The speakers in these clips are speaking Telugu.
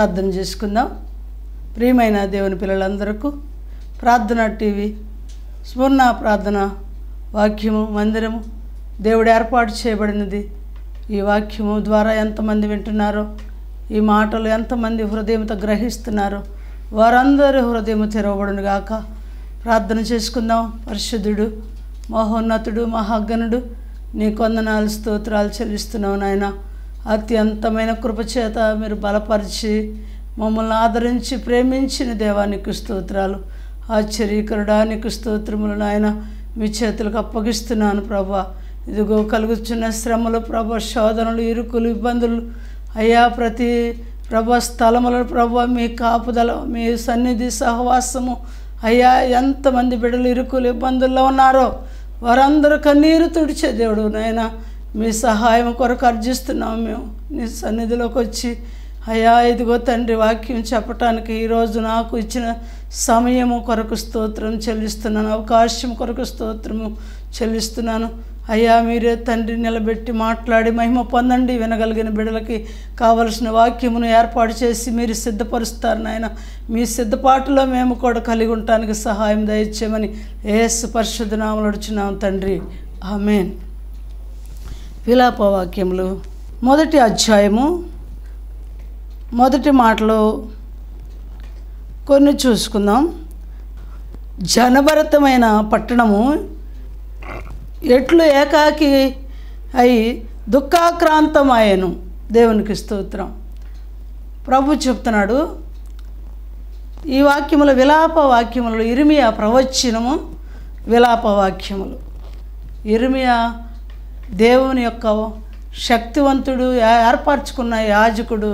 ప్రార్థన చేసుకుందాం ప్రియమైన దేవుని పిల్లలందరకు ప్రార్థన టీవీ స్వర్ణ ప్రార్థన వాక్యము మందిరము దేవుడు ఏర్పాటు చేయబడినది ఈ వాక్యము ద్వారా ఎంతమంది వింటున్నారో ఈ మాటలు ఎంతమంది హృదయంతో గ్రహిస్తున్నారో వారందరూ హృదయం తెరవబడును గాక ప్రార్థన చేసుకుందాం పరిశుద్ధుడు మహోన్నతుడు మహాగణుడు నీ కొందనాలు స్తోత్రాలు చెల్లిస్తున్నావు నాయనా అత్యంతమైన కృపచేత మీరు బలపరిచి మమ్మల్ని ఆదరించి ప్రేమించిన దేవానికి స్తోత్రాలు ఆశ్చర్యకరడానికి స్తోత్రములు నాయన మీ చేతులకు అప్పగిస్తున్నాను ప్రభా ఇదిగో కలుగుతున్న శ్రమలు ప్రభ శోధనలు ఇరుకులు ఇబ్బందులు అయ్యా ప్రతి ప్రభ స్థలముల ప్రభ మీ కాపుదల మీ సన్నిధి సహవాసము అయ్యా ఎంతమంది బిడ్డలు ఇరుకులు ఇబ్బందుల్లో ఉన్నారో వారందరూ కన్నీరు తుడిచే దేవుడు నాయనా మీ సహాయం కొరకు అర్జిస్తున్నాం మేము నీ సన్నిధిలోకి వచ్చి అయా ఇదిగో తండ్రి వాక్యం చెప్పటానికి ఈరోజు నాకు ఇచ్చిన సమయము కొరకు స్తోత్రం చెల్లిస్తున్నాను అవకాశం కొరకు స్తోత్రము చెల్లిస్తున్నాను అయ్యా మీరే తండ్రి నిలబెట్టి మాట్లాడి మహిమ పొందండి వినగలిగిన బిడలకి కావలసిన వాక్యమును ఏర్పాటు చేసి మీరు సిద్ధపరుస్తారు నాయన మీ సిద్ధపాటులో మేము కూడా కలిగి ఉండటానికి సహాయం దయచేయమని ఏసు పరిశుద్ధనామలు తండ్రి ఆమెన్ విలాపవాక్యములు మొదటి అధ్యాయము మొదటి మాటలు కొన్ని చూసుకుందాం జనభరతమైన పట్టణము ఎట్లు ఏకాకి అయి దుఃఖాక్రాంతమయ్యను దేవునికి స్తోత్రం ప్రభు చెప్తున్నాడు ఈ వాక్యములు విలాప వాక్యములు ఇరిమియా ప్రవచనము విలాప వాక్యములు ఇరిమియా దేవుని యొక్క శక్తివంతుడు ఏర్పరచుకున్న యాజకుడు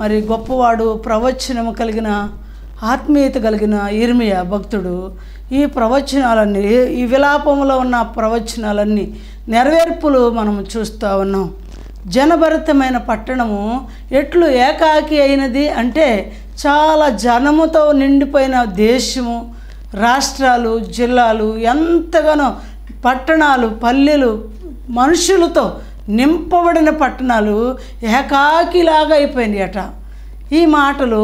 మరి గొప్పవాడు ప్రవచనము కలిగిన ఆత్మీయత కలిగిన ఇర్మియా భక్తుడు ఈ ప్రవచనాలన్నీ ఈ విలాపంలో ఉన్న ప్రవచనాలన్నీ నెరవేర్పులు మనం చూస్తూ ఉన్నాం జనభరితమైన పట్టణము ఎట్లు ఏకాకి అయినది అంటే చాలా జనముతో నిండిపోయిన దేశము రాష్ట్రాలు జిల్లాలు ఎంతగానో పట్టణాలు పల్లెలు మనుషులతో నింపబడిన పట్టణాలు ఏకాకిలాగా అయిపోయింది అట ఈ మాటలు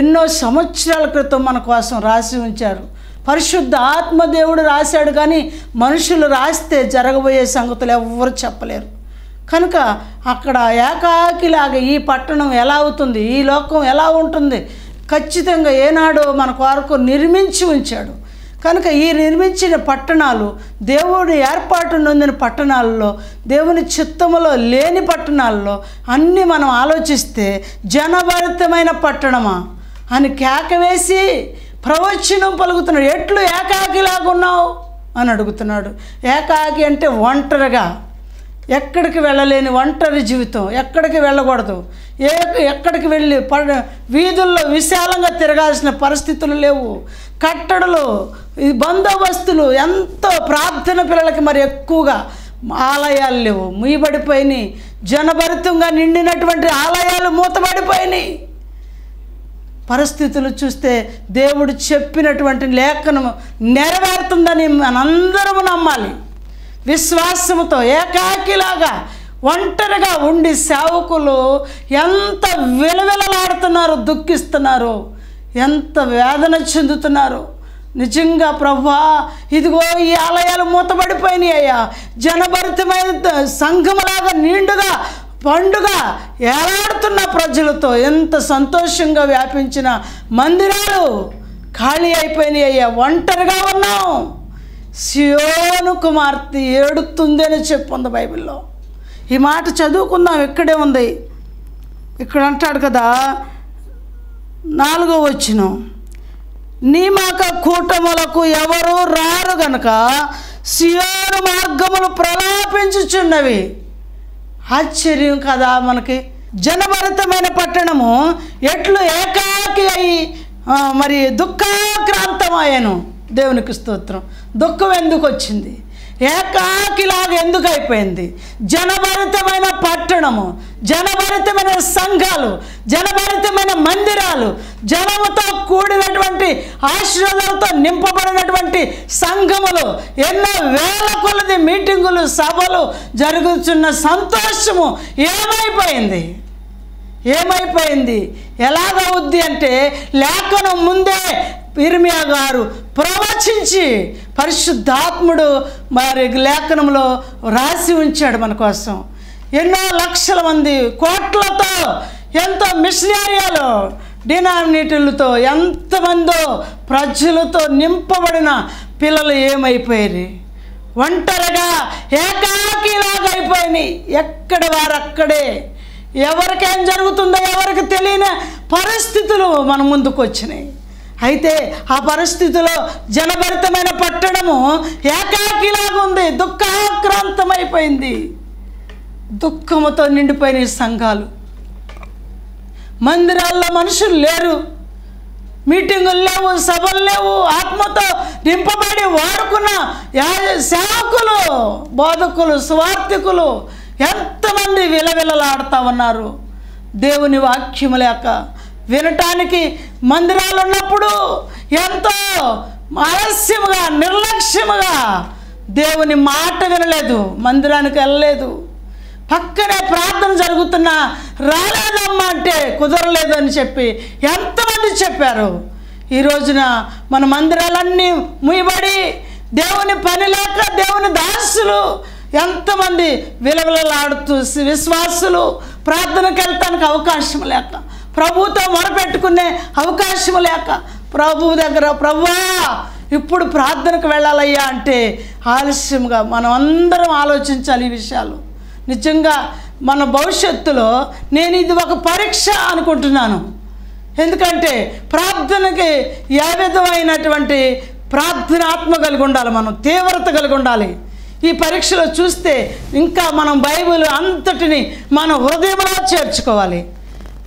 ఎన్నో సంవత్సరాల క్రితం మన కోసం రాసి ఉంచారు పరిశుద్ధ ఆత్మదేవుడు రాశాడు కానీ మనుషులు రాస్తే జరగబోయే సంగతులు ఎవ్వరు చెప్పలేరు కనుక అక్కడ ఏకాకిలాగా ఈ పట్టణం ఎలా అవుతుంది ఈ లోకం ఎలా ఉంటుంది ఖచ్చితంగా ఏనాడో మన కొరకు నిర్మించి ఉంచాడు కనుక ఈ నిర్మించిన పట్టణాలు దేవుడు ఏర్పాటు నొందిన పట్టణాల్లో దేవుని చిత్తములో లేని పట్టణాల్లో అన్నీ మనం ఆలోచిస్తే జనభరితమైన పట్టణమా అని కేకవేసి ప్రవచనం పలుకుతున్నాడు ఎట్లు ఏకాకిలాగున్నావు అని అడుగుతున్నాడు ఏకాకి అంటే ఒంటరిగా ఎక్కడికి వెళ్ళలేని ఒంటరి జీవితం ఎక్కడికి వెళ్ళకూడదు ఏ ఎక్కడికి వెళ్ళి వీధుల్లో విశాలంగా తిరగాల్సిన పరిస్థితులు లేవు కట్టడలు ఈ బందోబస్తులు ఎంతో ప్రార్థన పిల్లలకి మరి ఎక్కువగా ఆలయాలు లేవు మూయబడిపోయినాయి జనభరితంగా నిండినటువంటి ఆలయాలు మూతబడిపోయినాయి పరిస్థితులు చూస్తే దేవుడు చెప్పినటువంటి లేఖను నెరవేరుతుందని మనందరము నమ్మాలి విశ్వాసముతో ఏకాకిలాగా ఒంటరిగా ఉండి సేవకులు ఎంత విలవిలలాడుతున్నారు దుఃఖిస్తున్నారు ఎంత వేదన చెందుతున్నారు నిజంగా ప్రభా ఇదిగో ఈ ఆలయాలు మూతబడిపోయినాయి అయ్యా జనభరితమైన సంఘములాగా నిండుగా పండుగ ఏలాడుతున్న ప్రజలతో ఎంత సంతోషంగా వ్యాపించిన మందిరాలు ఖాళీ అయిపోయినాయి అయ్యా ఒంటరిగా ఉన్నాం శివోను కుమార్తె ఏడుతుంది అని చెప్పుంది బైబిల్లో ఈ మాట చదువుకుందాం ఇక్కడే ఉంది ఇక్కడ అంటాడు కదా నాలుగో వచ్చినాం నియమక కూటములకు ఎవరు రారు గనక సియోను మార్గములు ప్రలాపించుచున్నవి ఆశ్చర్యం కదా మనకి జనభరితమైన పట్టణము ఎట్లు ఏకాకి అయి మరి దుఃఖాక్రాంతమయ్యాను దేవునికి స్తోత్రం దుఃఖం ఎందుకు వచ్చింది ఏకాకిలాగా ఎందుకు అయిపోయింది జనభరితమైన పట్టణము జనభరితమైన సంఘాలు జనభరితమైన మందిరాలు జనముతో కూడినటువంటి ఆశ్రదాలతో నింపబడినటువంటి సంఘములు ఎన్నో వేల కొలది మీటింగులు సభలు జరుగుతున్న సంతోషము ఏమైపోయింది ఏమైపోయింది ఎలాగవుద్ది అంటే లేఖను ముందే ఇర్మియా గారు ప్రవచించి పరిశుద్ధాత్ముడు మరి లేఖనంలో రాసి ఉంచాడు మన కోసం ఎన్నో లక్షల మంది కోట్లతో ఎంతో మిషనరీలు డినామినేటర్లతో ఎంతమందో ప్రజలతో నింపబడిన పిల్లలు ఏమైపోయారు ఒంటరిగా ఏకాకిలాగా అయిపోయినాయి ఎక్కడ వారక్కడే ఎవరికేం జరుగుతుందో ఎవరికి తెలియని పరిస్థితులు మన ముందుకు వచ్చినాయి అయితే ఆ పరిస్థితిలో జనభరితమైన పట్టణము ఏకాకిలాగా ఉంది దుఃఖాక్రాంతమైపోయింది దుఃఖముతో నిండిపోయిన సంఘాలు మందిరాల్లో మనుషులు లేరు మీటింగులు లేవు సభలు లేవు ఆత్మతో నింపబడి వాడుకున్న సేవకులు బోధకులు స్వార్థికులు ఎంతమంది విలవిలలాడుతూ ఉన్నారు దేవుని వాక్యం లేక వినటానికి మందిరాలు ఉన్నప్పుడు ఎంతో ఆలస్యముగా నిర్లక్ష్యముగా దేవుని మాట వినలేదు మందిరానికి వెళ్ళలేదు పక్కనే ప్రార్థన జరుగుతున్నా రాలేదమ్మా అంటే కుదరలేదు అని చెప్పి ఎంతమంది చెప్పారు ఈ రోజున మన మందిరాలన్నీ ముయబడి దేవుని పని లేక దేవుని దాసులు ఎంతమంది విలవిలలాడుతూ విశ్వాసులు ప్రార్థనకు వెళ్తానికి అవకాశం లేక ప్రభుతో మొరపెట్టుకునే అవకాశం లేక ప్రభు దగ్గర ప్రభువా ఇప్పుడు ప్రార్థనకు వెళ్ళాలయ్యా అంటే ఆలస్యంగా మనం అందరం ఆలోచించాలి ఈ విషయాలు నిజంగా మన భవిష్యత్తులో నేను ఇది ఒక పరీక్ష అనుకుంటున్నాను ఎందుకంటే ప్రార్థనకి ఏ విధమైనటువంటి ప్రార్థనాత్మ కలిగి ఉండాలి మనం తీవ్రత కలిగి ఉండాలి ఈ పరీక్షలో చూస్తే ఇంకా మనం బైబిల్ అంతటిని మన హృదయంలో చేర్చుకోవాలి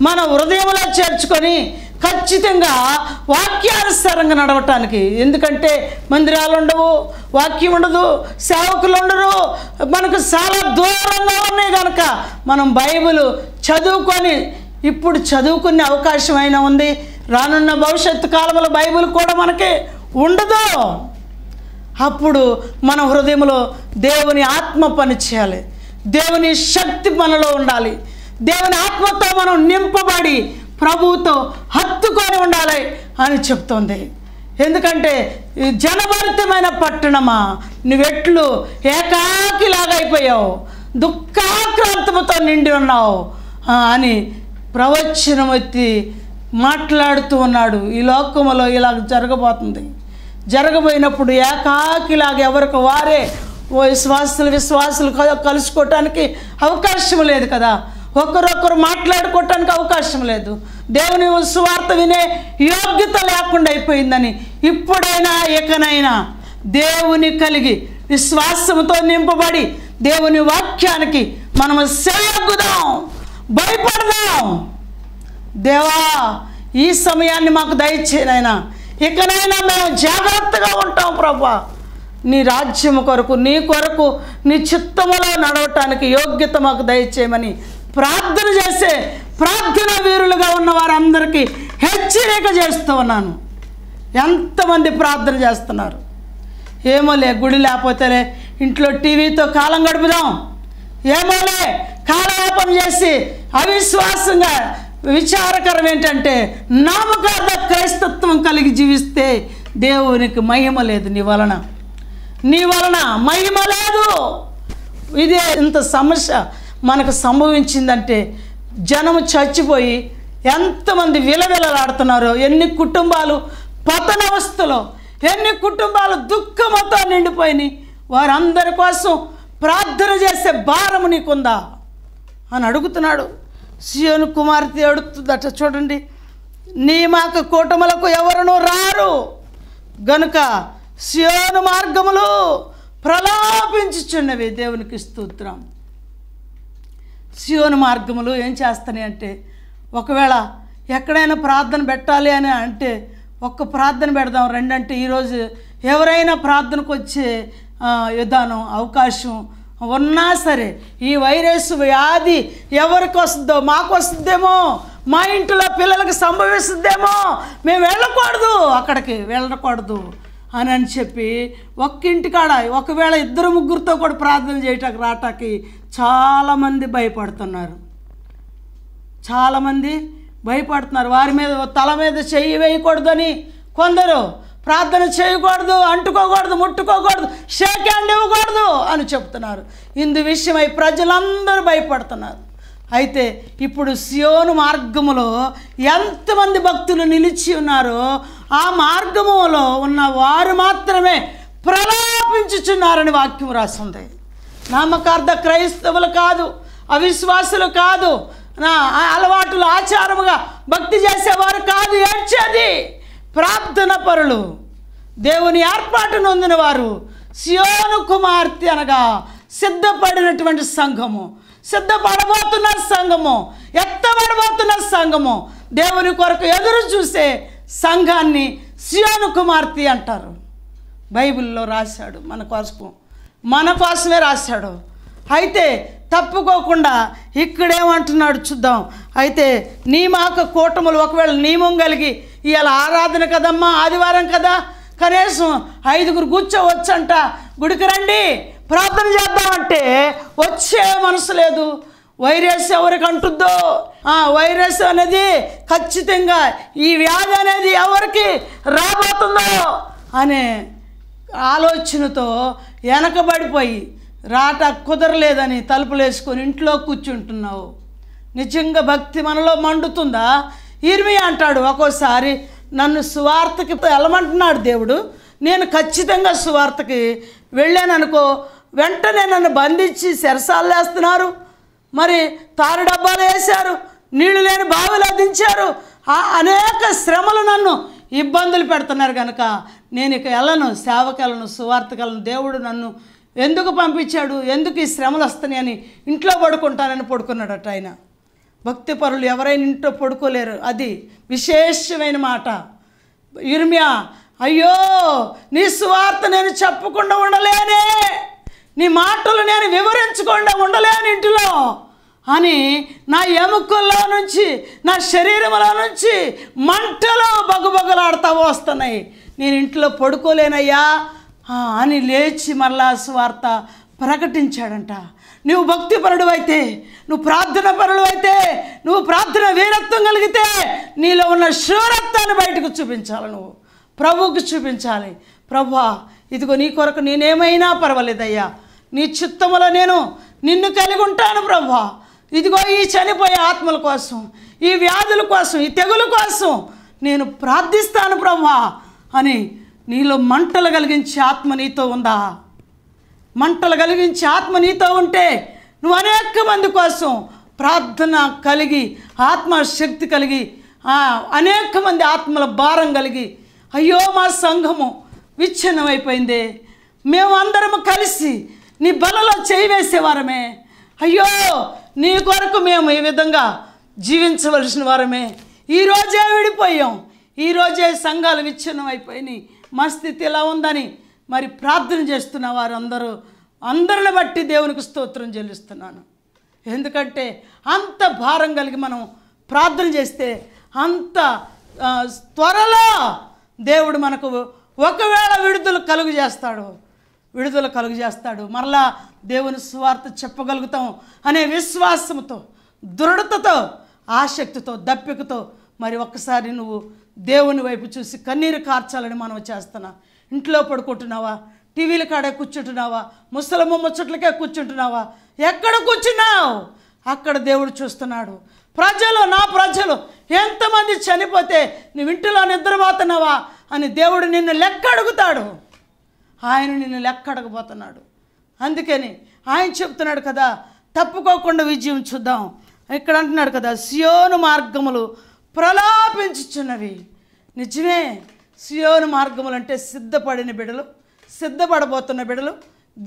మన హృదయంలో చేర్చుకొని ఖచ్చితంగా వాక్యానుసారంగా నడవటానికి ఎందుకంటే మందిరాలు ఉండవు వాక్యం ఉండదు సేవకులు ఉండరు మనకు చాలా దూరంగా ఉన్నాయి కనుక మనం బైబిల్ చదువుకొని ఇప్పుడు చదువుకునే అవకాశం అయినా ఉంది రానున్న భవిష్యత్తు కాలంలో బైబిల్ కూడా మనకి ఉండదు అప్పుడు మన హృదయంలో దేవుని ఆత్మ పని చేయాలి దేవుని శక్తి మనలో ఉండాలి దేవుని ఆత్మతో మనం నింపబడి ప్రభువుతో హత్తుకొని ఉండాలి అని చెప్తోంది ఎందుకంటే జనభరితమైన పట్టణమా నువ్వెట్లు ఏకాకిలాగైపోయావు దుఃఖాక్రాంతముతో నిండి ఉన్నావు అని ప్రవచనమెత్తి మాట్లాడుతూ ఉన్నాడు ఈ లోకములో ఇలా జరగబోతుంది జరగబోయినప్పుడు ఏకాకిలాగా ఎవరికి వారే ఓ విశ్వాసులు విశ్వాసులు కలుసుకోవటానికి అవకాశం లేదు కదా ఒకరొకరు మాట్లాడుకోవటానికి అవకాశం లేదు దేవుని సువార్త వినే యోగ్యత లేకుండా అయిపోయిందని ఇప్పుడైనా ఇకనైనా దేవుని కలిగి విశ్వాసంతో నింపబడి దేవుని వాక్యానికి మనము సేయగుదాం భయపడదాం దేవా ఈ సమయాన్ని మాకు దయచేనైనా ఇకనైనా మేము జాగ్రత్తగా ఉంటాం ప్రభా నీ రాజ్యము కొరకు నీ కొరకు నీ చిత్తములో నడవటానికి యోగ్యత మాకు దయచేయమని ప్రార్థన చేసే ప్రార్థన వీరులుగా ఉన్న వారందరికీ హెచ్చరిక చేస్తూ ఉన్నాను ఎంతమంది ప్రార్థన చేస్తున్నారు ఏమోలే గుడి లేకపోతేలే ఇంట్లో టీవీతో కాలం గడుపుదాం ఏమోలే కాలయాపన చేసి అవిశ్వాసంగా విచారకరం ఏంటంటే నామకార్థ క్రైస్తత్వం కలిగి జీవిస్తే దేవునికి మహిమ లేదు నీ వలన నీ వలన మహిమ లేదు ఇదే ఇంత సమస్య మనకు సంభవించిందంటే జనము చచ్చిపోయి ఎంతమంది విలవిలలాడుతున్నారో ఎన్ని కుటుంబాలు పతనవస్థలో ఎన్ని కుటుంబాలు దుఃఖమతో నిండిపోయినాయి వారందరి కోసం ప్రార్థన చేసే భారము నీకుందా అని అడుగుతున్నాడు సియోను కుమార్తె అడుగుతుందట చూడండి నీ మాకు కూటములకు ఎవరునూ రారు గనుక సియోను మార్గములు ప్రలాపించుచున్నవి దేవునికి స్తోత్రం సియోను మార్గములు ఏం చేస్తాయి అంటే ఒకవేళ ఎక్కడైనా ప్రార్థన పెట్టాలి అని అంటే ఒక్క ప్రార్థన పెడదాం రెండంటే ఈరోజు ఎవరైనా ప్రార్థనకు వచ్చే విధానం అవకాశం ఉన్నా సరే ఈ వైరస్ వ్యాధి ఎవరికి వస్తుందో మాకు వస్తుందేమో మా ఇంట్లో పిల్లలకు సంభవిస్తుందేమో మేము వెళ్ళకూడదు అక్కడికి వెళ్ళకూడదు అని అని చెప్పి ఇంటికాడ ఒకవేళ ఇద్దరు ముగ్గురితో కూడా ప్రార్థన చేయటానికి రావటానికి చాలామంది భయపడుతున్నారు చాలామంది భయపడుతున్నారు వారి మీద తల మీద చెయ్యి వేయకూడదని కొందరు ప్రార్థన చేయకూడదు అంటుకోకూడదు ముట్టుకోకూడదు షేక్ హ్యాండ్ ఇవ్వకూడదు అని చెప్తున్నారు ఇందు విషయమై ప్రజలందరూ భయపడుతున్నారు అయితే ఇప్పుడు సియోను మార్గములో ఎంతమంది భక్తులు నిలిచి ఉన్నారో ఆ మార్గములో ఉన్న వారు మాత్రమే ప్రలాపించుచున్నారని వాక్యం రాస్తుంది నామకార్థ క్రైస్తవులు కాదు అవిశ్వాసులు కాదు నా అలవాటులు ఆచారముగా భక్తి చేసేవారు కాదు ఏడ్చేది ప్రార్థన పరులు దేవుని ఏర్పాటు నొందిన వారు శివను కుమార్తె అనగా సిద్ధపడినటువంటి సంఘము సిద్ధపడబోతున్న సంఘము ఎత్తబడబోతున్న సంఘము దేవుని కొరకు ఎదురు చూసే సంఘాన్ని సియోను కుమార్తె అంటారు బైబిల్లో రాశాడు మన కోసం మన కోసమే రాశాడు అయితే తప్పుకోకుండా ఇక్కడేమంటున్నాడు చూద్దాం అయితే నీమాక కూటములు ఒకవేళ నియమం కలిగి ఇవాళ ఆరాధన కదమ్మా ఆదివారం కదా కనీసం ఐదుగురు కూర్చోవచ్చంట గుడికి రండి ప్రార్థన చేద్దామంటే వచ్చే మనసు లేదు వైరస్ ఎవరికి అంటుద్దో ఆ వైరస్ అనేది ఖచ్చితంగా ఈ వ్యాధి అనేది ఎవరికి రాబోతుందో అనే ఆలోచనతో వెనకబడిపోయి రాట కుదరలేదని తలుపులేసుకొని ఇంట్లో కూర్చుంటున్నావు నిజంగా భక్తి మనలో మండుతుందా ఇర్మి అంటాడు ఒక్కోసారి నన్ను సువార్తకి వెళ్ళమంటున్నాడు దేవుడు నేను ఖచ్చితంగా సువార్తకి వెళ్ళాననుకో వెంటనే నన్ను బంధించి వేస్తున్నారు మరి తారు డబ్బాలు వేశారు నీళ్లు లేని బావిలో దించారు అనేక శ్రమలు నన్ను ఇబ్బందులు పెడుతున్నారు కనుక నేను ఇక వెళ్ళను సేవకెళ్ళను సువార్తకెళ్ళను దేవుడు నన్ను ఎందుకు పంపించాడు ఎందుకు ఈ శ్రమలు వస్తున్నాయని ఇంట్లో పడుకుంటానని పడుకున్నాడట ఆయన భక్తి పరులు ఎవరైనా ఇంట్లో పడుకోలేరు అది విశేషమైన మాట ఇర్మియా అయ్యో నీ సువార్త నేను చెప్పకుండా ఉండలేనే నీ మాటలు నేను వివరించకుండా ఉండలేను ఇంటిలో అని నా ఎముకల్లో నుంచి నా శరీరంలో నుంచి మంటలు బగుబగులాడుతూ వస్తున్నాయి నేను ఇంట్లో పడుకోలేనయ్యా అని లేచి మళ్ళా స్వార్త ప్రకటించాడంట నువ్వు పరుడు అయితే నువ్వు ప్రార్థన పరుడు అయితే నువ్వు ప్రార్థన వీరత్వం కలిగితే నీలో ఉన్న శూరత్వాన్ని బయటకు చూపించాలి నువ్వు ప్రభువుకి చూపించాలి ప్రభా ఇదిగో నీ కొరకు నేనేమైనా పర్వాలేదయ్యా నీ చిత్తములో నేను నిన్ను కలిగి ఉంటాను ప్రభా ఇదిగో ఈ చనిపోయే ఆత్మల కోసం ఈ వ్యాధుల కోసం ఈ తెగుల కోసం నేను ప్రార్థిస్తాను ప్రభా అని నీలో మంటలు కలిగించే ఆత్మ నీతో ఉందా మంటలు కలిగించే ఆత్మ నీతో ఉంటే నువ్వు అనేక మంది కోసం ప్రార్థన కలిగి ఆత్మశక్తి కలిగి అనేక మంది ఆత్మల భారం కలిగి అయ్యో మా సంఘము విచ్ఛిన్నమైపోయిందే మేమందరము కలిసి నీ బలలో చేయి వేసేవారమే అయ్యో నీ కొరకు మేము ఈ విధంగా జీవించవలసిన వారమే ఈరోజే విడిపోయాం ఈరోజే సంఘాలు విచ్ఛిన్నం అయిపోయినాయి మా స్థితి ఎలా ఉందని మరి ప్రార్థన చేస్తున్న వారందరూ అందరిని బట్టి దేవునికి స్తోత్రం చెల్లిస్తున్నాను ఎందుకంటే అంత భారం కలిగి మనం ప్రార్థన చేస్తే అంత త్వరలో దేవుడు మనకు ఒకవేళ విడుదల కలుగు చేస్తాడు విడుదల కలుగజేస్తాడు మరలా దేవుని స్వార్థ చెప్పగలుగుతాం అనే విశ్వాసంతో దృఢతతో ఆసక్తితో దప్పికతో మరి ఒక్కసారి నువ్వు దేవుని వైపు చూసి కన్నీరు కార్చాలని మనం చేస్తున్నా ఇంట్లో పడుకుంటున్నావా టీవీల కాడే కూర్చుంటున్నావా ముసలమ్మ ముచ్చట్లకే కూర్చుంటున్నావా ఎక్కడ కూర్చున్నావు అక్కడ దేవుడు చూస్తున్నాడు ప్రజలు నా ప్రజలు ఎంతమంది చనిపోతే నువ్వు ఇంటిలో నిద్రపోతున్నావా అని దేవుడు నిన్ను లెక్క అడుగుతాడు ఆయన నిన్ను లెక్క అడగబోతున్నాడు అందుకని ఆయన చెప్తున్నాడు కదా తప్పుకోకుండా విజయం చూద్దాం ఇక్కడ అంటున్నాడు కదా సియోను మార్గములు ప్రలాపించుచున్నవి నిజమే సియోను మార్గములు అంటే సిద్ధపడిన బిడలు సిద్ధపడబోతున్న బిడలు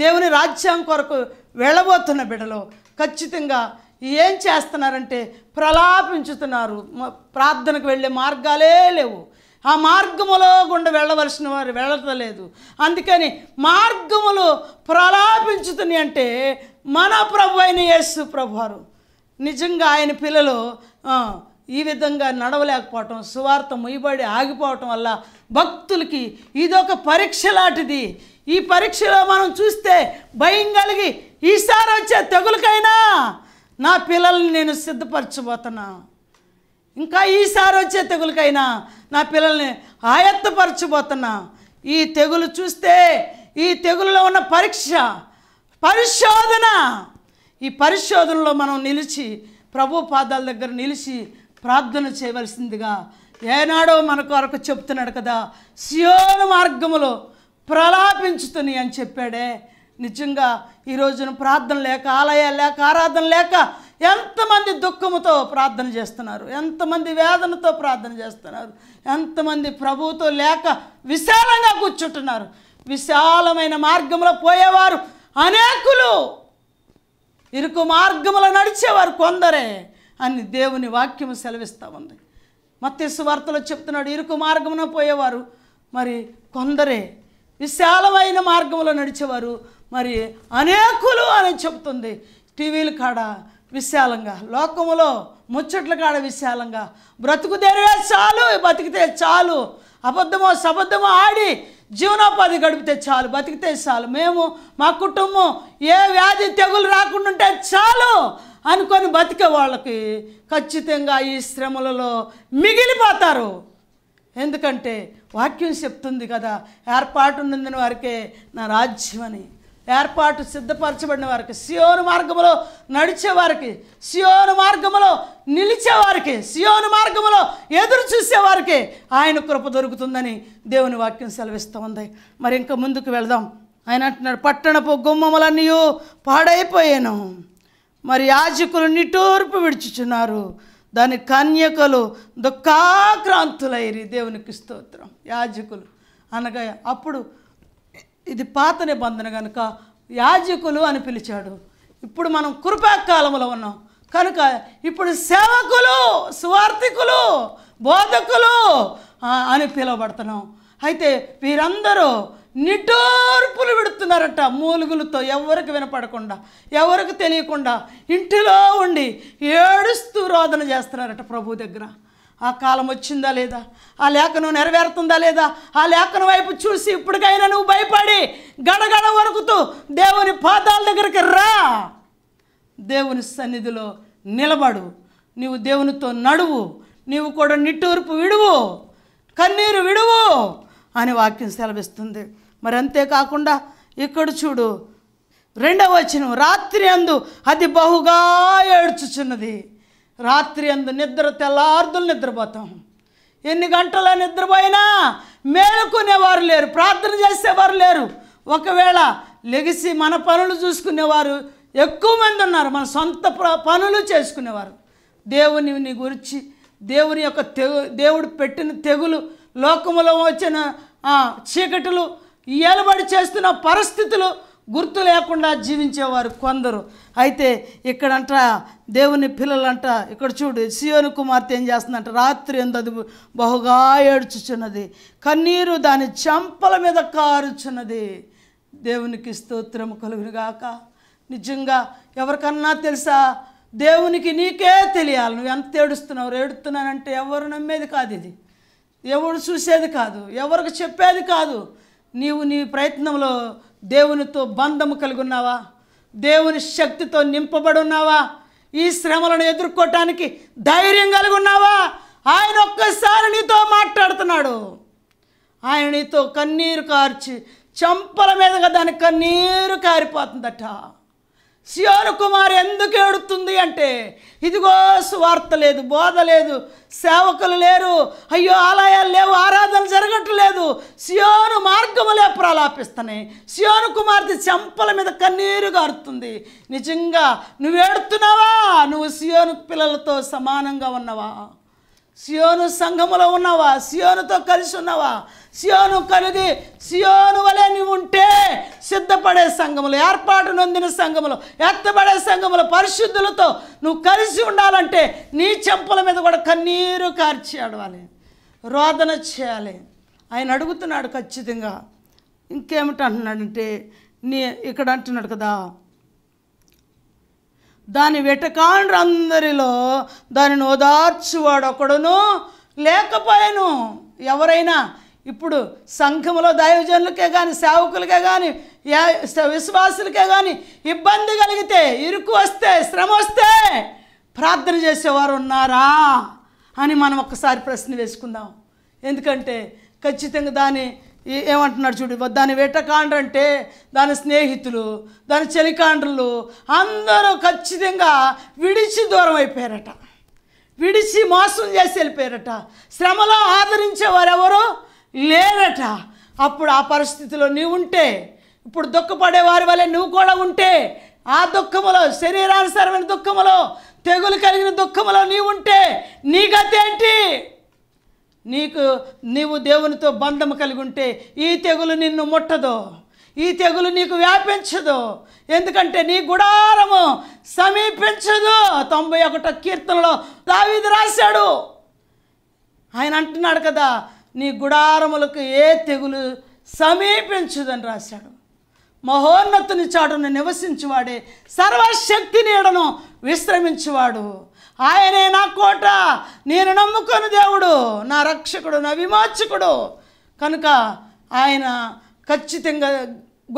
దేవుని రాజ్యాం కొరకు వెళ్ళబోతున్న బిడలు ఖచ్చితంగా ఏం చేస్తున్నారంటే ప్రలాపించుతున్నారు ప్రార్థనకు వెళ్ళే మార్గాలే లేవు ఆ మార్గములో గుండా వెళ్ళవలసిన వారు వెళ్ళటలేదు అందుకని మార్గములు ప్రలాపించుతున్నాయి అంటే మన ప్రభు అయిన యేసు ప్రభువారు నిజంగా ఆయన పిల్లలు ఈ విధంగా నడవలేకపోవటం సువార్త ముయబడి ఆగిపోవటం వల్ల భక్తులకి ఇదొక పరీక్ష లాంటిది ఈ పరీక్షలో మనం చూస్తే భయం కలిగి ఈసారి వచ్చే తెగులకైనా నా పిల్లల్ని నేను సిద్ధపరచబోతున్నాను ఇంకా ఈసారి వచ్చే తెగులకైనా నా పిల్లల్ని ఆయత్తపరచబోతున్నా ఈ తెగులు చూస్తే ఈ తెగులులో ఉన్న పరీక్ష పరిశోధన ఈ పరిశోధనలో మనం నిలిచి ప్రభు పాదాల దగ్గర నిలిచి ప్రార్థన చేయవలసిందిగా ఏనాడో మన కొరకు చెప్తున్నాడు కదా సియోన మార్గములో ప్రలాపించుతుని అని చెప్పాడే నిజంగా ఈ రోజున ప్రార్థన లేక ఆలయాలు లేక ఆరాధన లేక ఎంతమంది దుఃఖముతో ప్రార్థన చేస్తున్నారు ఎంతమంది వేదనతో ప్రార్థన చేస్తున్నారు ఎంతమంది ప్రభువుతో లేక విశాలంగా కూర్చుంటున్నారు విశాలమైన మార్గంలో పోయేవారు అనేకులు ఇరుకు మార్గంలో నడిచేవారు కొందరే అని దేవుని వాక్యం సెలవిస్తూ ఉంది మత్స్సు వార్తలో చెప్తున్నాడు ఇరుకు మార్గమున పోయేవారు మరి కొందరే విశాలమైన మార్గంలో నడిచేవారు మరి అనేకులు అని చెప్తుంది టీవీలు కాడ విశాలంగా లోకములో ముచ్చట్ల కాడ విశాలంగా బ్రతుకు తెరివే చాలు బతికితే చాలు అబద్ధమో సబద్ధమో ఆడి జీవనోపాధి గడిపితే చాలు బతికితే చాలు మేము మా కుటుంబం ఏ వ్యాధి తెగులు రాకుండా ఉంటే చాలు అనుకొని బతికే వాళ్ళకి ఖచ్చితంగా ఈ శ్రమలలో మిగిలిపోతారు ఎందుకంటే వాక్యం చెప్తుంది కదా ఏర్పాటు ఉన్నందున వారికే నా రాజ్యం అని ఏర్పాటు సిద్ధపరచబడిన వారికి సియోను మార్గంలో నడిచేవారికి సియోను మార్గంలో నిలిచేవారికి సియోను మార్గంలో ఎదురు చూసేవారికి ఆయన కృప దొరుకుతుందని దేవుని వాక్యం సెలవిస్తూ ఉంది మరి ఇంకా ముందుకు వెళదాం ఆయన అంటున్నాడు పట్టణపు గుమ్మములన్నీ పాడైపోయాను మరి యాజకులు నిటూర్పు విడుచుచున్నారు దాని కన్యకలు దుఃఖాక్రాంతులైరి దేవునికి స్తోత్రం యాజకులు అనగా అప్పుడు ఇది పాత నిబంధన కనుక యాజకులు అని పిలిచాడు ఇప్పుడు మనం కృపాకాలంలో ఉన్నాం కనుక ఇప్పుడు సేవకులు సువార్థికులు బోధకులు అని పిలువబడుతున్నాం అయితే వీరందరూ నిటోర్పులు విడుతున్నారట మూలుగులతో ఎవరికి వినపడకుండా ఎవరికి తెలియకుండా ఇంటిలో ఉండి ఏడుస్తూ రోదన చేస్తున్నారట ప్రభు దగ్గర ఆ కాలం వచ్చిందా లేదా ఆ లేఖను నెరవేరుతుందా లేదా ఆ లేఖను వైపు చూసి ఇప్పటికైనా నువ్వు భయపడి గడగడ వరకుతూ దేవుని పాదాల దగ్గరికి రా దేవుని సన్నిధిలో నిలబడు నీవు దేవునితో నడువు నీవు కూడా నిట్టూర్పు విడువు కన్నీరు విడువు అని వాక్యం సెలవిస్తుంది మరి అంతేకాకుండా ఇక్కడ చూడు రెండవ వచ్చిన రాత్రి అందు అది బహుగా ఏడ్చుచున్నది రాత్రి అందు నిద్ర తెల్లార్దులు నిద్రపోతాం ఎన్ని గంటల నిద్రపోయినా మేలుకునేవారు లేరు ప్రార్థన చేసేవారు లేరు ఒకవేళ లెగిసి మన పనులు చూసుకునేవారు ఎక్కువ మంది ఉన్నారు మన సొంత పనులు చేసుకునేవారు దేవుని గురించి దేవుని యొక్క తెగు దేవుడు పెట్టిన తెగులు లోకములో వచ్చిన చీకటులు ఏలబడి చేస్తున్న పరిస్థితులు గుర్తు లేకుండా జీవించేవారు కొందరు అయితే ఇక్కడంట దేవుని పిల్లలంట ఇక్కడ చూడు సియోను కుమార్తె ఏం చేస్తుందంట రాత్రి అది బహుగా ఏడ్చుచున్నది కన్నీరు దాని చంపల మీద కారుచున్నది దేవునికి స్తోత్రం కలుగునుగాక నిజంగా ఎవరికన్నా తెలుసా దేవునికి నీకే తెలియాలి నువ్వు ఎంత ఏడుస్తున్నావు ఏడుతున్నానంటే ఎవరు నమ్మేది కాదు ఇది ఎవరు చూసేది కాదు ఎవరికి చెప్పేది కాదు నీవు నీ ప్రయత్నంలో దేవునితో బంధము కలిగి ఉన్నావా దేవుని శక్తితో నింపబడి ఉన్నావా ఈ శ్రమలను ఎదుర్కోవటానికి ధైర్యం కలిగి ఉన్నావా ఆయన ఒక్కసారి నీతో మాట్లాడుతున్నాడు ఆయన నీతో కన్నీరు కార్చి చంపల మీదగా దాని కన్నీరు కారిపోతుందట సియోను కుమార్ ఎందుకు ఏడుతుంది అంటే ఇదిగో సువార్త లేదు బోధ లేదు సేవకులు లేరు అయ్యో ఆలయాలు లేవు ఆరాధన జరగట్లేదు సియోను మార్గములే ప్రలాపిస్తున్నాయి సియోను కుమార్తె చెంపల మీద కన్నీరు గారుతుంది నిజంగా నువ్వేడుతున్నావా నువ్వు సియోను పిల్లలతో సమానంగా ఉన్నవా సియోను సంఘములో ఉన్నావా సియోనుతో కలిసి ఉన్నావా సియోను కలిగి సియోను వలె ఉంటే సిద్ధపడే సంఘములు ఏర్పాటు నొందిన సంఘములు ఎత్తబడే సంఘములు పరిశుద్ధులతో నువ్వు కలిసి ఉండాలంటే నీ చెంపుల మీద కూడా కన్నీరు కార్చి అడవాలి రోదన చేయాలి ఆయన అడుగుతున్నాడు ఖచ్చితంగా ఇంకేమిటంటున్నాడంటే నీ ఇక్కడ అంటున్నాడు కదా దాని అందరిలో దానిని ఓదార్చువాడు ఒకడును లేకపోయాను ఎవరైనా ఇప్పుడు సంఘములో దైవజనులకే కానీ సేవకులకే కానీ విశ్వాసులకే కానీ ఇబ్బంది కలిగితే ఇరుకు వస్తే శ్రమ వస్తే ప్రార్థన చేసేవారు ఉన్నారా అని మనం ఒకసారి ప్రశ్న వేసుకుందాం ఎందుకంటే ఖచ్చితంగా దాని ఏమంటున్నాడు చూడు దాని వెటకాండ్రు అంటే దాని స్నేహితులు దాని చలికాండ్రులు అందరూ ఖచ్చితంగా విడిచి దూరం అయిపోయారట విడిచి మోసం చేసి వెళ్ళిపోయారట శ్రమలో ఆదరించే వారెవరో లేరట అప్పుడు ఆ పరిస్థితిలో నీవు ఉంటే ఇప్పుడు దుఃఖపడే వారి వల్లే నువ్వు కూడా ఉంటే ఆ దుఃఖములో శరీరానుసరమైన దుఃఖములో తెగులు కలిగిన దుఃఖములో నీవుంటే నీ గతేంటి నీకు నీవు దేవునితో బంధం కలిగి ఉంటే ఈ తెగులు నిన్ను ముట్టదు ఈ తెగులు నీకు వ్యాపించదు ఎందుకంటే నీ గుడారము సమీపించదు తొంభై ఒకటో కీర్తనలో దావీది రాశాడు ఆయన అంటున్నాడు కదా నీ గుడారములకు ఏ తెగులు సమీపించదని రాశాడు మహోన్నతుని చాటును నివసించువాడే సర్వశక్తి నీడను విశ్రమించువాడు ఆయనే నా కోట నేను నమ్ముకొని దేవుడు నా రక్షకుడు నా విమోచకుడు కనుక ఆయన ఖచ్చితంగా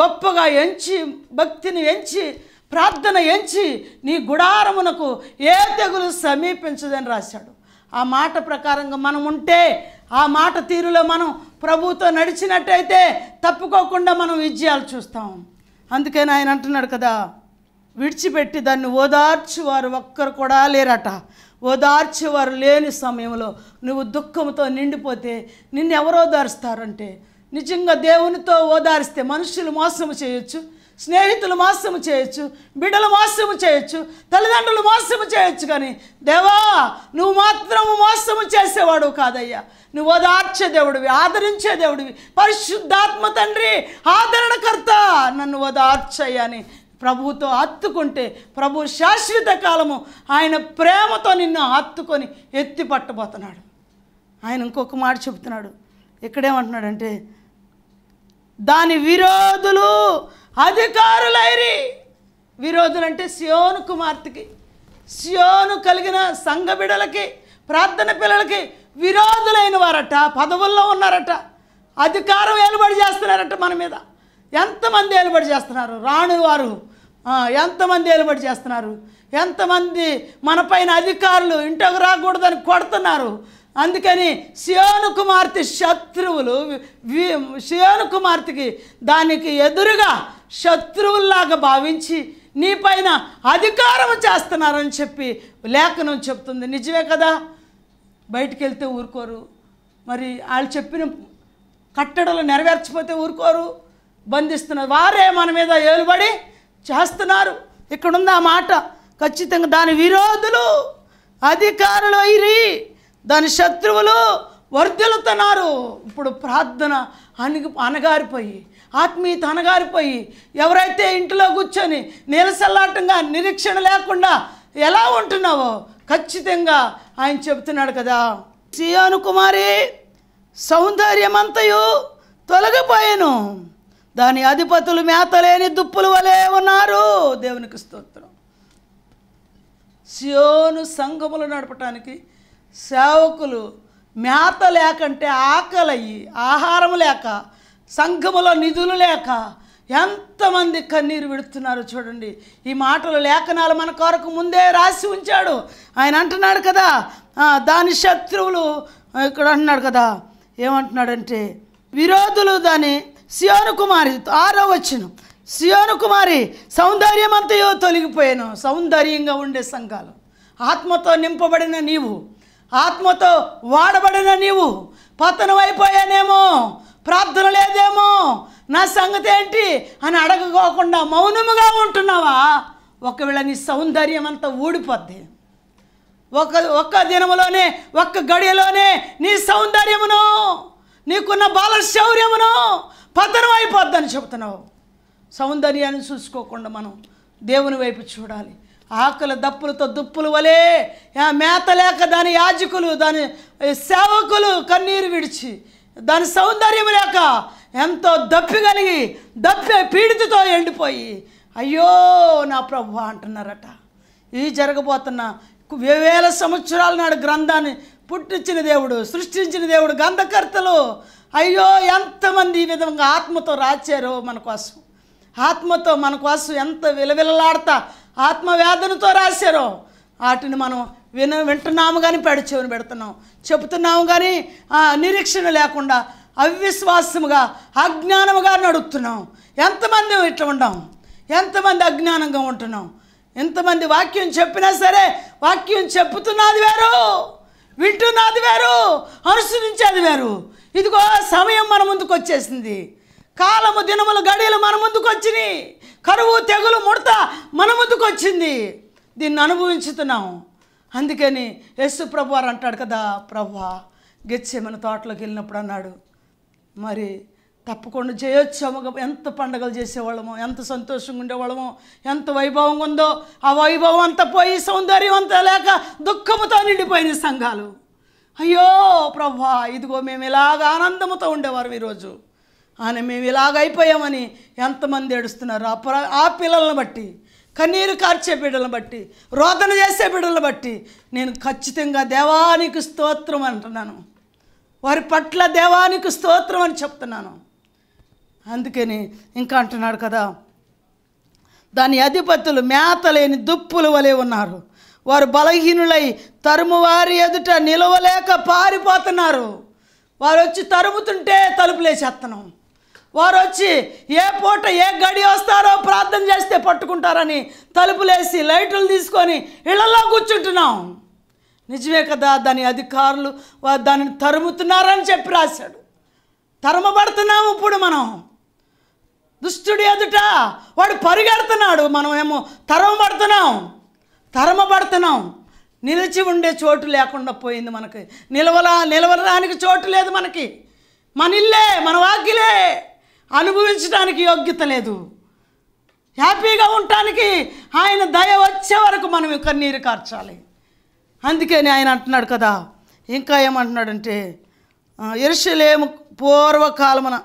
గొప్పగా ఎంచి భక్తిని ఎంచి ప్రార్థన ఎంచి నీ గుడారమునకు ఏ తెగులు సమీపించదని రాశాడు ఆ మాట ప్రకారంగా మనం ఉంటే ఆ మాట తీరులో మనం ప్రభుతో నడిచినట్టయితే తప్పుకోకుండా మనం విజయాలు చూస్తాం అందుకని ఆయన అంటున్నాడు కదా విడిచిపెట్టి దాన్ని ఓదార్చేవారు ఒక్కరు కూడా లేరట ఓదార్చేవారు లేని సమయంలో నువ్వు దుఃఖంతో నిండిపోతే నిన్ను ఎవరు ఓదారుస్తారంటే నిజంగా దేవునితో ఓదారిస్తే మనుషులు మోసము చేయొచ్చు స్నేహితులు మోసము చేయొచ్చు బిడ్డలు మోసము చేయొచ్చు తల్లిదండ్రులు మోసము చేయొచ్చు కానీ దేవా నువ్వు మాత్రము మోసము చేసేవాడు కాదయ్యా నువ్వు ఓదార్చే దేవుడివి ఆదరించే దేవుడివి పరిశుద్ధాత్మ తండ్రి ఆదరణకర్త నన్ను ఓదార్చయ్యా అని ప్రభువుతో అత్తుకుంటే ప్రభు శాశ్వత కాలము ఆయన ప్రేమతో నిన్ను అత్తుకొని ఎత్తి పట్టబోతున్నాడు ఆయన ఇంకొక మాట చెబుతున్నాడు ఇక్కడేమంటున్నాడంటే దాని విరోధులు అధికారులైరి విరోధులు అంటే సియోను కుమార్తెకి సియోను కలిగిన సంఘ బిడలకి ప్రార్థన పిల్లలకి విరోధులైన వారట పదవుల్లో ఉన్నారట అధికారం ఏలుబడి చేస్తున్నారట మన మీద ఎంతమంది ఏలుబడి చేస్తున్నారు రాని వారు ఎంతమంది ఏలుబడి చేస్తున్నారు ఎంతమంది మనపైన అధికారులు ఇంటికి రాకూడదని కొడుతున్నారు అందుకని శివను కుమార్తె శత్రువులు శివను కుమార్తెకి దానికి ఎదురుగా శత్రువుల్లాగా భావించి నీ పైన అధికారం చేస్తున్నారని చెప్పి లేఖనం చెప్తుంది నిజమే కదా బయటికి వెళ్తే ఊరుకోరు మరి వాళ్ళు చెప్పిన కట్టడలు నెరవేర్చిపోతే ఊరుకోరు బంధిస్తున్నారు వారే మన మీద ఏలుబడి చేస్తున్నారు ఇక్కడుంది ఆ మాట ఖచ్చితంగా దాని విరోధులు అధికారులు అయిరి దాని శత్రువులు వర్ధిల్లుతున్నారు ఇప్పుడు ప్రార్థన అణగి అనగారిపోయి ఆత్మీయత అనగారిపోయి ఎవరైతే ఇంట్లో కూర్చొని నీలసల్లాటంగా నిరీక్షణ లేకుండా ఎలా ఉంటున్నావో ఖచ్చితంగా ఆయన చెబుతున్నాడు కదా శ్రీ కుమారి సౌందర్యమంతయు తొలగిపోయాను దాని అధిపతులు మేతలేని దుప్పులు వలె ఉన్నారు దేవునికి స్తోత్రం సియోను సంఘములు నడపటానికి సేవకులు మేత లేకంటే ఆకలయ్యి ఆహారం లేక సంఘములో నిధులు లేక ఎంతమంది కన్నీరు విడుతున్నారు చూడండి ఈ మాటలు లేఖనాలు మన కొరకు ముందే రాసి ఉంచాడు ఆయన అంటున్నాడు కదా దాని శత్రువులు ఇక్కడ అంటున్నాడు కదా ఏమంటున్నాడంటే విరోధులు దాని సియోను కుమారి ఆరో వచ్చును సియోను కుమారి సౌందర్యం అంతయో తొలగిపోయాను సౌందర్యంగా ఉండే సంఘాలు ఆత్మతో నింపబడిన నీవు ఆత్మతో వాడబడిన నీవు పతనం అయిపోయానేమో ప్రార్థన లేదేమో నా సంగతి ఏంటి అని అడగకోకుండా మౌనముగా ఉంటున్నావా ఒకవేళ నీ సౌందర్యం అంతా ఊడిపోద్ది ఒక ఒక్క దినములోనే ఒక్క గడియలోనే నీ సౌందర్యమును నీకున్న బాల శౌర్యమును పతనం అయిపోద్దని చెబుతున్నావు సౌందర్యాన్ని చూసుకోకుండా మనం దేవుని వైపు చూడాలి ఆకలి దప్పులతో దుప్పులు వలే మేత లేక దాని యాజకులు దాని సేవకులు కన్నీరు విడిచి దాని సౌందర్యం లేక ఎంతో దప్పి కలిగి దప్పి పీడితతో ఎండిపోయి అయ్యో నా ప్రభు అంటున్నారట ఈ జరగబోతున్న వేల సంవత్సరాల నాడు గ్రంథాన్ని పుట్టించిన దేవుడు సృష్టించిన దేవుడు గంధకర్తలు అయ్యో ఎంతమంది ఈ విధంగా ఆత్మతో రాచారో మన కోసం ఆత్మతో మన కోసం ఎంత విలవిలలాడతా ఆత్మవేదనతో రాశారో వాటిని మనం విన వింటున్నాము కానీ పెడచెవిని పెడుతున్నాం చెబుతున్నాము కానీ నిరీక్షణ లేకుండా అవిశ్వాసముగా అజ్ఞానముగా నడుపుతున్నాం ఎంతమంది ఇట్లా ఉండం ఎంతమంది అజ్ఞానంగా ఉంటున్నాం ఎంతమంది వాక్యం చెప్పినా సరే వాక్యం చెప్పుతున్నది వేరు వింటున్నది వేరు అనుసరించేది వేరు ఇదిగో సమయం మన ముందుకు వచ్చేసింది కాలము దినములు గడియలు మన ముందుకు వచ్చినాయి కరువు తెగులు ముడత మన ముందుకు వచ్చింది దీన్ని అనుభవించుతున్నాం అందుకని యస్సు ప్రభు అంటాడు కదా ప్రభా గెచ్చే మన తోటలోకి వెళ్ళినప్పుడు అన్నాడు మరి తప్పకుండా జయోత్సవంగా ఎంత పండగలు చేసేవాళ్ళమో ఎంత సంతోషంగా ఉండేవాళ్ళమో ఎంత వైభవంగా ఉందో ఆ వైభవం అంతా పోయి సౌందర్యం అంతా లేక దుఃఖముతో నిండిపోయిన సంఘాలు అయ్యో ప్రభా ఇదిగో మేము ఇలాగ ఆనందముతో ఉండేవారు ఈరోజు ఆయన మేము ఇలాగ అయిపోయామని ఎంతమంది ఏడుస్తున్నారు ఆ ఆ పిల్లలను బట్టి కన్నీరు కార్చే బిడ్డలను బట్టి రోదన చేసే బిడ్డలను బట్టి నేను ఖచ్చితంగా దేవానికి స్తోత్రం అంటున్నాను వారి పట్ల దేవానికి స్తోత్రం అని చెప్తున్నాను అందుకని ఇంకా అంటున్నాడు కదా దాని అధిపతులు మేత లేని దుప్పుల వలె ఉన్నారు వారు బలహీనులై తరుము వారి ఎదుట నిలవలేక పారిపోతున్నారు వారు వచ్చి తరుముతుంటే తలుపులేసేస్తున్నాం వారు వచ్చి ఏ పూట ఏ గడి వస్తారో ప్రార్థన చేస్తే పట్టుకుంటారని తలుపులేసి లైట్లు తీసుకొని ఇళ్లలో కూర్చుంటున్నాం నిజమే కదా దాని అధికారులు వారు దానిని తరుముతున్నారని చెప్పి రాశాడు తరమబడుతున్నాము ఇప్పుడు మనం దుష్టుడు ఎదుట వాడు పరిగెడుతున్నాడు మనం ఏమో తరమ పడుతున్నాం నిలిచి ఉండే చోటు లేకుండా పోయింది మనకి నిలవలా నిలవడానికి చోటు లేదు మనకి మన ఇల్లే మన వాక్యలే అనుభవించడానికి యోగ్యత లేదు హ్యాపీగా ఉండటానికి ఆయన దయ వచ్చే వరకు మనం నీరు కార్చాలి అందుకని ఆయన అంటున్నాడు కదా ఇంకా ఏమంటున్నాడంటే ఇరుషులేము పూర్వకాలమున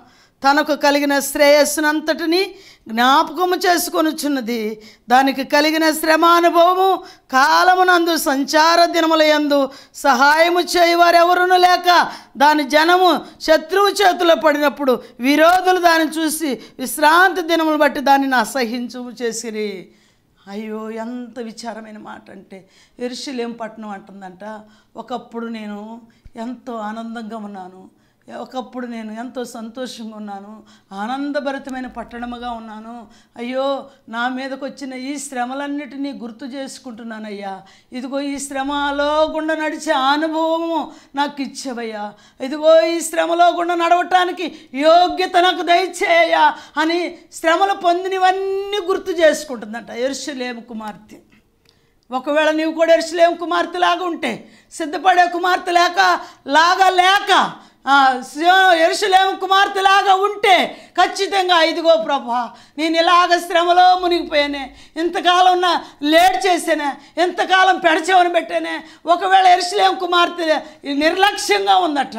తనకు కలిగిన శ్రేయస్సునంతటిని జ్ఞాపకము చేసుకొనుచున్నది దానికి కలిగిన శ్రమ అనుభవము కాలమునందు సంచార దినములయందు సహాయము చేయవారెవరును లేక దాని జనము శత్రువు చేతుల పడినప్పుడు విరోధులు దాన్ని చూసి విశ్రాంతి దినములు బట్టి దానిని అసహించు చేసిరి అయ్యో ఎంత విచారమైన మాట అంటే ఎరుశలేం పట్టణం అంటుందంట ఒకప్పుడు నేను ఎంతో ఆనందంగా ఉన్నాను ఒకప్పుడు నేను ఎంతో సంతోషంగా ఉన్నాను ఆనందభరితమైన పట్టణముగా ఉన్నాను అయ్యో నా మీదకు వచ్చిన ఈ శ్రమలన్నిటినీ గుర్తు చేసుకుంటున్నానయ్యా ఇదిగో ఈ శ్రమలో గుండా నడిచే అనుభవము నాకు ఇచ్చేవయ్యా ఇదిగో ఈ శ్రమలో గుండా నడవటానికి యోగ్యత నాకు దయచేయ్యా అని శ్రమలు పొందినవన్నీ గుర్తు చేసుకుంటుందంట ఎరుషులేము కుమార్తె ఒకవేళ నీవు కూడా ఎరుషులేము కుమార్తె లాగా ఉంటే సిద్ధపడే కుమార్తె లేక లాగా లేక ఎరుసలేం కుమార్తెలాగా ఉంటే ఖచ్చితంగా ఇదిగో ప్రభా నేను ఇలాగ శ్రమలో మునిగిపోయానే ఇంతకాలం నా లేట్ చేసానే ఇంతకాలం పెడచేవని పెట్టానే ఒకవేళ ఎరుసలేం కుమార్తె నిర్లక్ష్యంగా ఉందట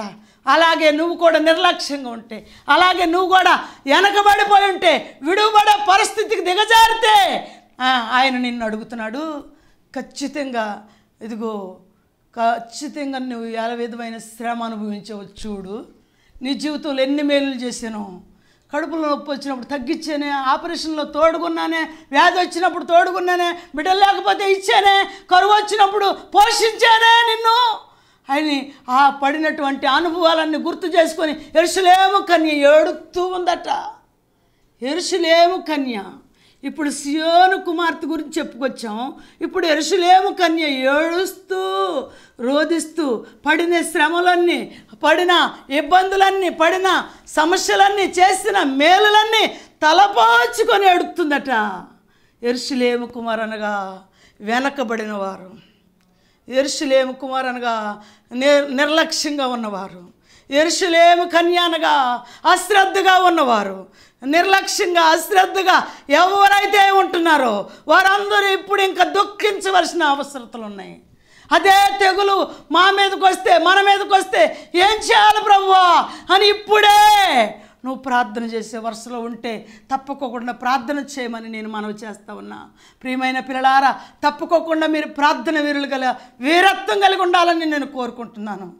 అలాగే నువ్వు కూడా నిర్లక్ష్యంగా ఉంటే అలాగే నువ్వు కూడా వెనకబడిపోయి ఉంటే విడువబడే పరిస్థితికి దిగజారితే ఆయన నిన్ను అడుగుతున్నాడు ఖచ్చితంగా ఇదిగో ఖచ్చితంగా నువ్వు ఎలా విధమైన శ్రమ అనుభవించవచ్చు చూడు నీ జీవితంలో ఎన్ని మేలు చేశాను కడుపులో నొప్పి వచ్చినప్పుడు తగ్గించానే ఆపరేషన్లో తోడుకున్నానే వ్యాధి వచ్చినప్పుడు తోడుకున్నానే బిడ్డలు లేకపోతే ఇచ్చానే కరువు వచ్చినప్పుడు పోషించానే నిన్ను అని ఆ పడినటువంటి అనుభవాలన్నీ గుర్తు చేసుకొని ఎరుసలేము కన్య ఏడుతూ ఉందట ఎరుసలేము కన్య ఇప్పుడు సియోను కుమార్తె గురించి చెప్పుకొచ్చాం ఇప్పుడు ఎరుసలేము కన్య ఏడుస్తూ రోధిస్తూ పడిన శ్రమలన్నీ పడిన ఇబ్బందులన్నీ పడిన సమస్యలన్నీ చేసిన మేలులన్నీ తలపాచుకొని ఎడుతుందట ఎరుసలేము కుమార్ అనగా వెనకబడిన వారు ఎరుసలేము కుమార్ అనగా నిర్లక్ష్యంగా ఉన్నవారు ఎరుషులేము కన్యానగా అశ్రద్ధగా ఉన్నవారు నిర్లక్ష్యంగా అశ్రద్ధగా ఎవరైతే ఉంటున్నారో వారందరూ ఇప్పుడు ఇంకా దుఃఖించవలసిన అవసరతలు ఉన్నాయి అదే తెగులు మా మీదకి వస్తే మన మీదకి వస్తే ఏం చేయాలి ప్రభువా అని ఇప్పుడే నువ్వు ప్రార్థన చేసే వరుసలో ఉంటే తప్పుకోకుండా ప్రార్థన చేయమని నేను మనవి చేస్తా ఉన్నా ప్రియమైన పిల్లలారా తప్పుకోకుండా మీరు ప్రార్థన వీరులు గల వీరత్వం కలిగి ఉండాలని నేను కోరుకుంటున్నాను